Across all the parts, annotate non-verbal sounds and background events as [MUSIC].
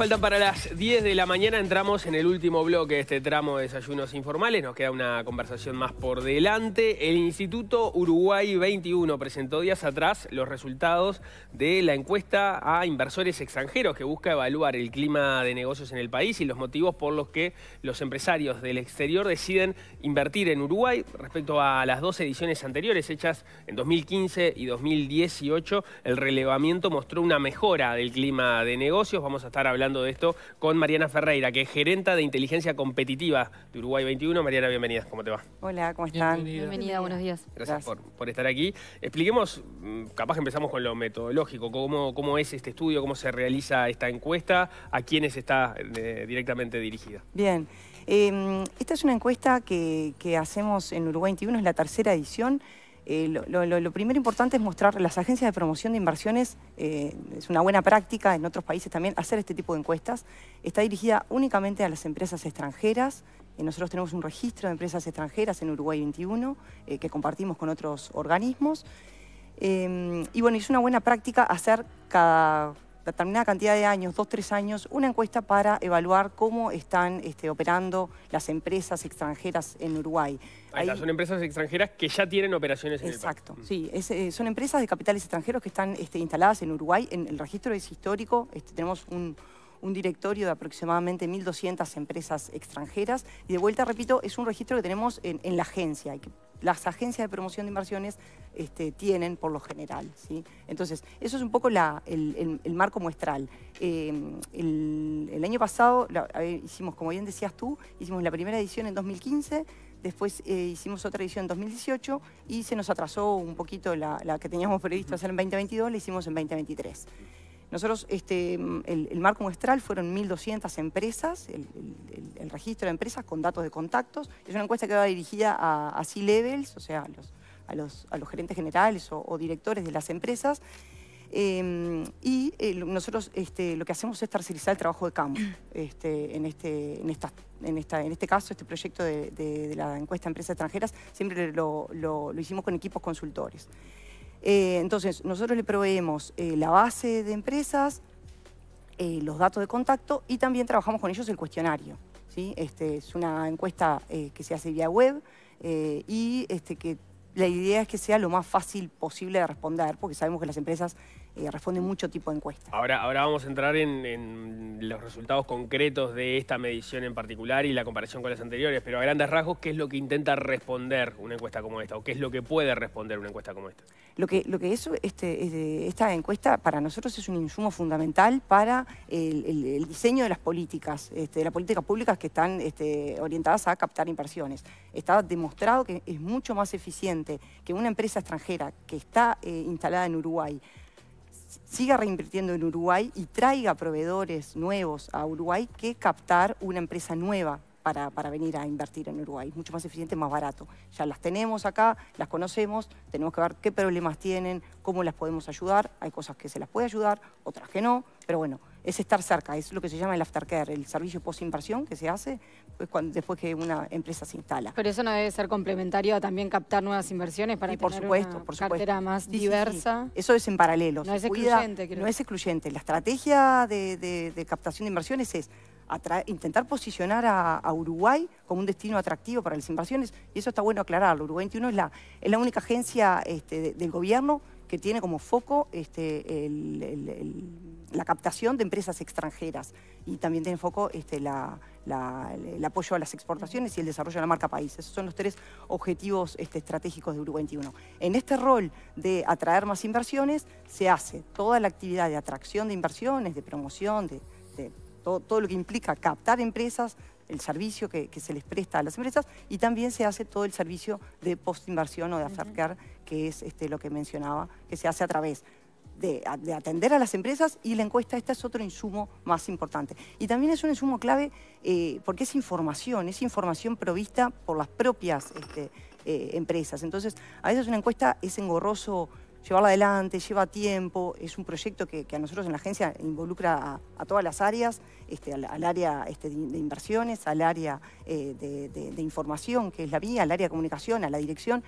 faltan para las 10 de la mañana. Entramos en el último bloque de este tramo de desayunos informales. Nos queda una conversación más por delante. El Instituto Uruguay 21 presentó días atrás los resultados de la encuesta a inversores extranjeros que busca evaluar el clima de negocios en el país y los motivos por los que los empresarios del exterior deciden invertir en Uruguay respecto a las dos ediciones anteriores hechas en 2015 y 2018. El relevamiento mostró una mejora del clima de negocios. Vamos a estar hablando de esto con Mariana Ferreira, que es gerenta de inteligencia competitiva de Uruguay 21. Mariana, bienvenida, ¿cómo te va? Hola, ¿cómo están? Bienvenida, buenos días. Gracias, Por, estar aquí. Expliquemos, mm, capaz empezamos con lo metodológico, cómo, cómo es este estudio, cómo se realiza esta encuesta, a quiénes está eh, directamente dirigida. Bien. Em, esta es una encuesta que, que hacemos en Uruguay 21, es la tercera edición. Eh, lo, primero importante es mostrar, las agencias de promoción de inversiones, eh, es una buena práctica en otros países también hacer este tipo de encuestas, está dirigida únicamente a las empresas extranjeras, eh, nosotros tenemos un registro de empresas extranjeras en Uruguay 21 que compartimos con otros organismos. y bueno, es una buena práctica hacer cada determinada cantidad de años, dos, tres años, una encuesta para evaluar cómo están este, operando las empresas extranjeras en Uruguay. Ahí son empresas extranjeras que ya tienen operaciones en Exacto, sí. Eh, son empresas de capitales extranjeros que están este, instaladas en Uruguay. En el registro es histórico, este, tenemos un un directorio de aproximadamente 1.200 empresas extranjeras. Y de vuelta, repito, es un registro que tenemos en, la agencia las agencias de promoción de inversiones este, tienen por lo general. ¿sí? Entonces, eso es un poco la, el, marco muestral. Eh, el, año pasado eh, hicimos, como bien decías tú, hicimos la primera edición en 2015, después eh, hicimos otra edición en 2018 y se nos atrasó un poquito la, la que teníamos previsto hacer en 2022, la hicimos en 2023. Nosotros, este, el, marco muestral fueron 1.200 empresas, el, registro de empresas con datos de contactos. Es una encuesta que va dirigida a, C-levels, o sea, a los, a, los, gerentes generales o, directores de las empresas. Em, y eh, nosotros este, lo que hacemos es tercerizar el trabajo de campo. [CLEARS THROAT] Este, en, este, en, en, este caso, este proyecto de, la encuesta de empresas extranjeras, siempre lo hicimos con equipos consultores. Eh, entonces, nosotros le proveemos eh, la base de empresas, eh, los datos de contacto y también trabajamos con ellos el cuestionario. ¿sí? Este, es una encuesta que se hace vía web y este, que la idea es que sea lo más fácil posible de responder, porque sabemos que las empresas eh, responde mucho tipo de encuestas. Ahora, ahora vamos a entrar en, los resultados concretos de esta medición en particular y la comparación con las anteriores, pero a grandes rasgos, ¿qué es lo que intenta responder una encuesta como esta? ¿O qué es lo que puede responder una encuesta como esta? Lo que, lo que este, es, este, esta encuesta para nosotros es un insumo fundamental para el, diseño de las políticas, este, de las políticas públicas que están este, orientadas a captar inversiones. Está demostrado que es mucho más eficiente que una empresa extranjera que está eh, instalada en Uruguay siga reinvirtiendo en Uruguay y traiga proveedores nuevos a Uruguay que captar una empresa nueva para, venir a invertir en Uruguay. Mucho más eficiente, más barato. Ya las tenemos acá, las conocemos, tenemos que ver qué problemas tienen, cómo las podemos ayudar. Hay cosas que se las puede ayudar, otras que no, pero bueno, es estar cerca, es lo que se llama el aftercare, el servicio post-inversión que se hace después que una empresa se instala. Pero eso no debe ser complementario a también captar nuevas inversiones para tener por supuesto, una cartera más diversa. Eso es en paralelo. No es excluyente. no es excluyente. La estrategia de, captación de inversiones es intentar posicionar a, Uruguay como un destino atractivo para las inversiones, y eso está bueno aclararlo. Uruguay 21 es la, es la única agencia este, del gobierno que tiene como foco este, el la captación de empresas extranjeras y también tiene foco este, el apoyo a las exportaciones y el desarrollo de la marca país. Esos son los tres objetivos este, estratégicos de Uruguay 21. En este rol de atraer más inversiones se hace toda la actividad de atracción de inversiones, de promoción, de, todo, lo que implica captar empresas, el servicio que, se les presta a las empresas y también se hace todo el servicio de postinversión o de acercar, que es este, lo que mencionaba, que se hace a través de, atender a las empresas y la encuesta esta es otro insumo más importante. Y también es un insumo clave eh, porque es información, es información provista por las propias este, eh, empresas. Entonces, a veces una encuesta es engorroso llevarla adelante, lleva tiempo, es un proyecto que, a nosotros en la agencia involucra a, todas las áreas, este, al, área este, de inversiones, al área eh, de, información, que es la vía, al área de comunicación, a la dirección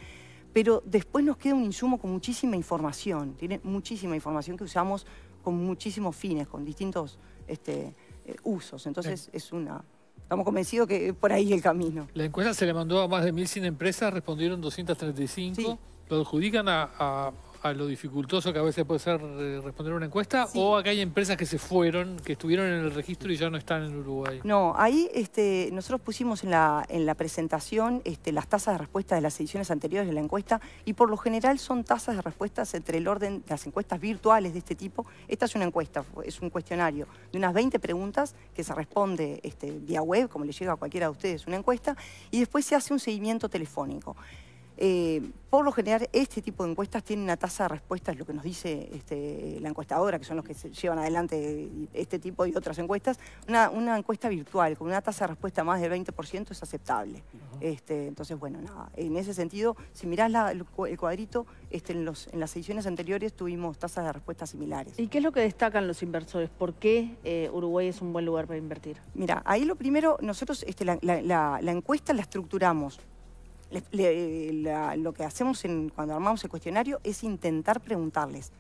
pero después nos queda un insumo con muchísima información, tiene muchísima información que usamos con muchísimos fines, con distintos este, eh, usos. Entonces es una... Estamos convencidos que por ahí el camino. La encuesta se le mandó a más de 1.100 empresas, respondieron 235. Sí. Lo adjudican a a lo dificultoso que a veces puede ser eh, responder una encuesta o acá hay empresas que se fueron, que estuvieron en el registro y ya no están en Uruguay? No, ahí este, nosotros pusimos en la, en la presentación este, las tasas de respuesta de las ediciones anteriores de la encuesta y por lo general son tasas de respuestas entre el orden de las encuestas virtuales de este tipo. Esta es una encuesta, es un cuestionario de unas 20 preguntas que se responde este, vía web, como le llega a cualquiera de ustedes una encuesta, y después se hace un seguimiento telefónico. Eh, por lo general, este tipo de encuestas tienen una tasa de respuesta, es lo que nos dice este, la encuestadora, que son los que llevan adelante este tipo y otras encuestas. Una, encuesta virtual con una tasa de respuesta más del 20% es aceptable. Este, entonces, bueno, nada. En ese sentido, si mirás el cuadrito, este, en, las ediciones anteriores tuvimos tasas de respuesta similares. ¿Y qué es lo que destacan los inversores? ¿Por qué eh, Uruguay es un buen lugar para invertir? Mira, ahí lo primero, nosotros la encuesta la estructuramos lo que hacemos cuando armamos el cuestionario es intentar preguntarles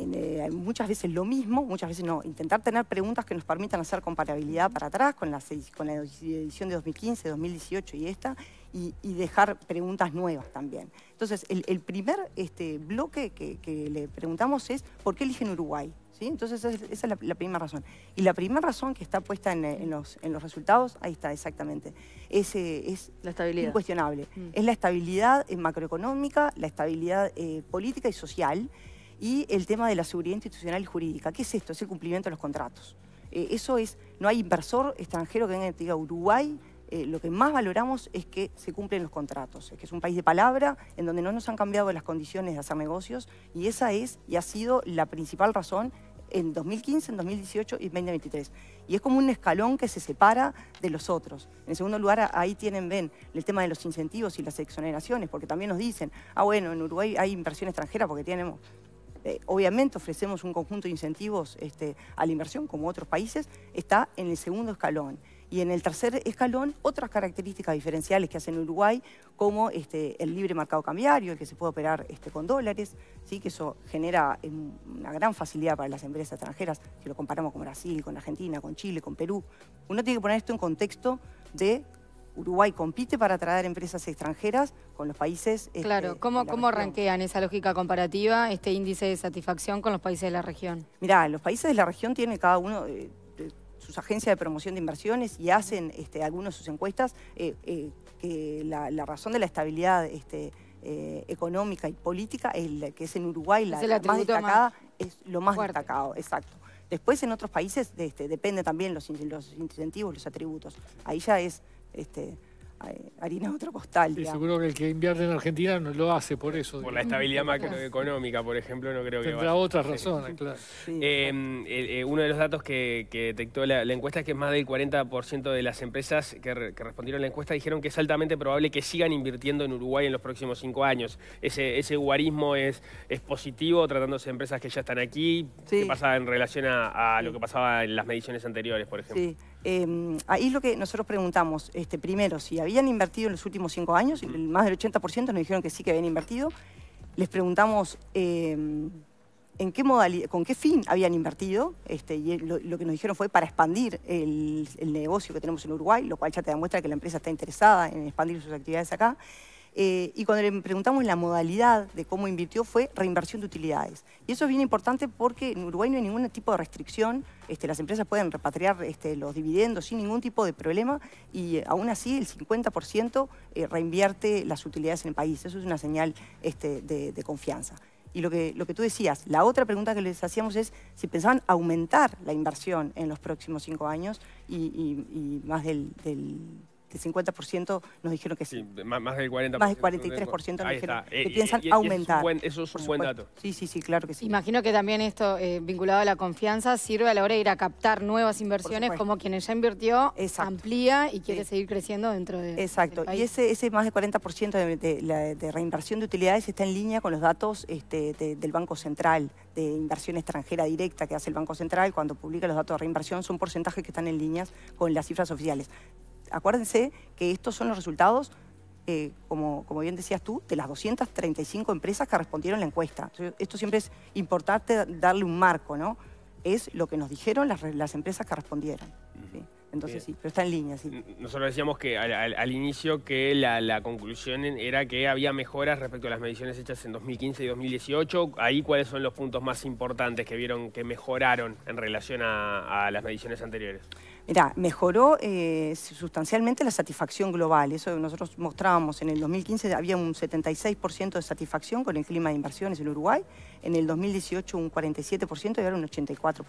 eh, muchas veces lo mismo, muchas veces no. Intentar tener preguntas que nos permitan hacer comparabilidad para atrás con la, edición de 2015, 2018 y esta, y, dejar preguntas nuevas también. Entonces, el, primer este, bloque que le preguntamos es, ¿por qué eligen Uruguay? Entonces esa es, la, primera razón. Y la primera razón que está puesta en, los, resultados, ahí está exactamente, es, eh, es la estabilidad. incuestionable. Mm. Es la estabilidad eh, macroeconómica, la estabilidad eh, política y social y el tema de la seguridad institucional y jurídica. ¿Qué es esto? Es el cumplimiento de los contratos. eso es, no hay inversor extranjero que venga y diga Uruguay lo que más valoramos es que se cumplen los contratos, es que es un país de palabra en donde no nos han cambiado las condiciones de hacer negocios y esa es y ha sido la principal razón en 2015, en 2018 y 2023. Y es como un escalón que se separa de los otros. En segundo lugar, ahí tienen, ven, el tema de los incentivos y las exoneraciones, porque también nos dicen, ah, bueno, en Uruguay hay inversión extranjera porque tenemos... Eh, obviamente ofrecemos un conjunto de incentivos este, a la inversión, como otros países, está en el segundo escalón. Y en el tercer escalón, otras características diferenciales que hacen Uruguay, como este, el libre mercado cambiario, el que se puede operar este, con dólares, ¿sí? que eso genera em, una gran facilidad para las empresas extranjeras, si lo comparamos con Brasil, con Argentina, con Chile, con Perú. Uno tiene que poner esto en contexto de Uruguay compite para atraer empresas extranjeras con los países. Este, claro, ¿cómo, ¿cómo esa lógica comparativa, este índice de satisfacción con los países de la región? Mirá, los países de la región tienen cada uno, eh, sus agencias de promoción de inversiones y hacen este, algunas de sus encuestas, eh, eh, que la, razón de la estabilidad este, eh, económica y política, la que es en Uruguay la, más destacada, es lo más destacado, exacto. Después en otros países este, depende también los, incentivos, los atributos. Ahí ya es... Este, harina es otro costal. seguro que el que invierte en Argentina no lo hace por eso. Por la estabilidad macroeconómica, por ejemplo, no creo que Tendrá otra otras razones, claro. Eh, eh, uno de los datos que, detectó la, encuesta es que más del 40% de las empresas que, respondieron a la encuesta dijeron que es altamente probable que sigan invirtiendo en Uruguay en los próximos cinco años. Ese, ese guarismo es, es positivo tratándose de empresas que ya están aquí. Sí. ¿Qué pasa en relación a, a lo que pasaba en las mediciones anteriores, por ejemplo? Sí. Em, ahí es lo que nosotros preguntamos, este, primero, si habían invertido en los últimos cinco años, más del 80% nos dijeron que sí que habían invertido. Les preguntamos em, con qué fin habían invertido, este, y lo, que nos dijeron fue para expandir el negocio que tenemos en Uruguay, lo cual ya te demuestra que la empresa está interesada en expandir sus actividades acá. Eh, y cuando le preguntamos la modalidad de cómo invirtió fue reinversión de utilidades. Y eso es bien importante porque en Uruguay no hay ningún tipo de restricción, este, las empresas pueden repatriar este, los dividendos sin ningún tipo de problema y eh, aún así el 50% eh, reinvierte las utilidades en el país. Eso es una señal este, de, confianza. Y lo que, lo que tú decías, la otra pregunta que les hacíamos es si pensaban aumentar la inversión en los próximos cinco años y, más del el 50% nos dijeron que sí. más, del 40%. Más del 43% nos dijeron que eh, piensan aumentar. eso es un buen, dato. Sí, sí, sí, claro que sí. Imagino que también esto, eh, vinculado a la confianza, sirve a la hora de ir a captar nuevas inversiones, como quienes ya invirtió, amplía y quiere seguir creciendo dentro de Exacto. Y ese, ese más del 40% de, reinversión de utilidades está en línea con los datos este, del Banco Central, de inversión extranjera directa que hace el Banco Central cuando publica los datos de reinversión, son porcentajes que están en líneas con las cifras oficiales acuérdense que estos son los resultados, eh, como, bien decías tú, de las 235 empresas que respondieron la encuesta. esto siempre es importante darle un marco, ¿no? Es lo que nos dijeron las, empresas que respondieron. Entonces eh, sí, pero está en línea, sí. Nosotros decíamos que al, inicio que la, conclusión era que había mejoras respecto a las mediciones hechas en 2015 y 2018. Ahí, ¿cuáles son los puntos más importantes que vieron que mejoraron en relación a las mediciones anteriores? Mira, mejoró eh, sustancialmente la satisfacción global. Eso nosotros mostrábamos en el 2015 había un 76% de satisfacción con el clima de inversiones en Uruguay, en el 2018 un 47% y ahora un 84%.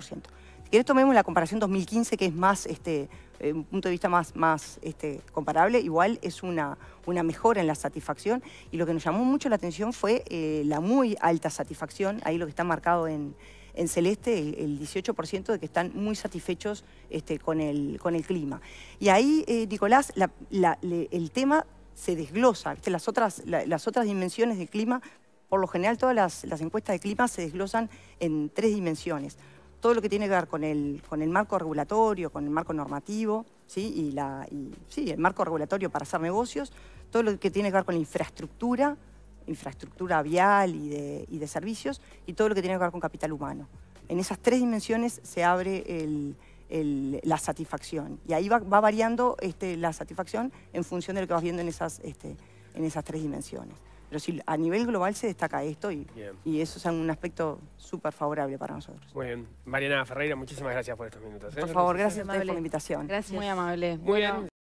Si querés tomemos la comparación 2015 que es más este eh, un punto de vista más, más este, comparable, igual es una, una mejora en la satisfacción y lo que nos llamó mucho la atención fue eh, la muy alta satisfacción, ahí lo que está marcado en, en Celeste el, 18% de que están muy satisfechos este, con, el, con el clima. Y ahí, eh, Nicolás, el tema se desglosa. Las, otras, las otras dimensiones del clima, por lo general todas las, encuestas de clima se desglosan en tres dimensiones. Todo lo que tiene que ver con el, con el marco regulatorio, con el marco normativo, ¿sí? Y, la, sí, el marco regulatorio para hacer negocios, todo lo que tiene que ver con la infraestructura, infraestructura vial y de, servicios, y todo lo que tiene que ver con capital humano. En esas tres dimensiones se abre la satisfacción. Y ahí va, variando este, la satisfacción en función de lo que vas viendo en esas, este, en esas tres dimensiones. Pero sí, a nivel global se destaca esto y, eso es un aspecto súper favorable para nosotros. Muy bien. Mariana Ferreira, muchísimas gracias por estos minutos. ¿eh? Por favor, gracias, por la invitación. Gracias. Muy amable. Muy bien.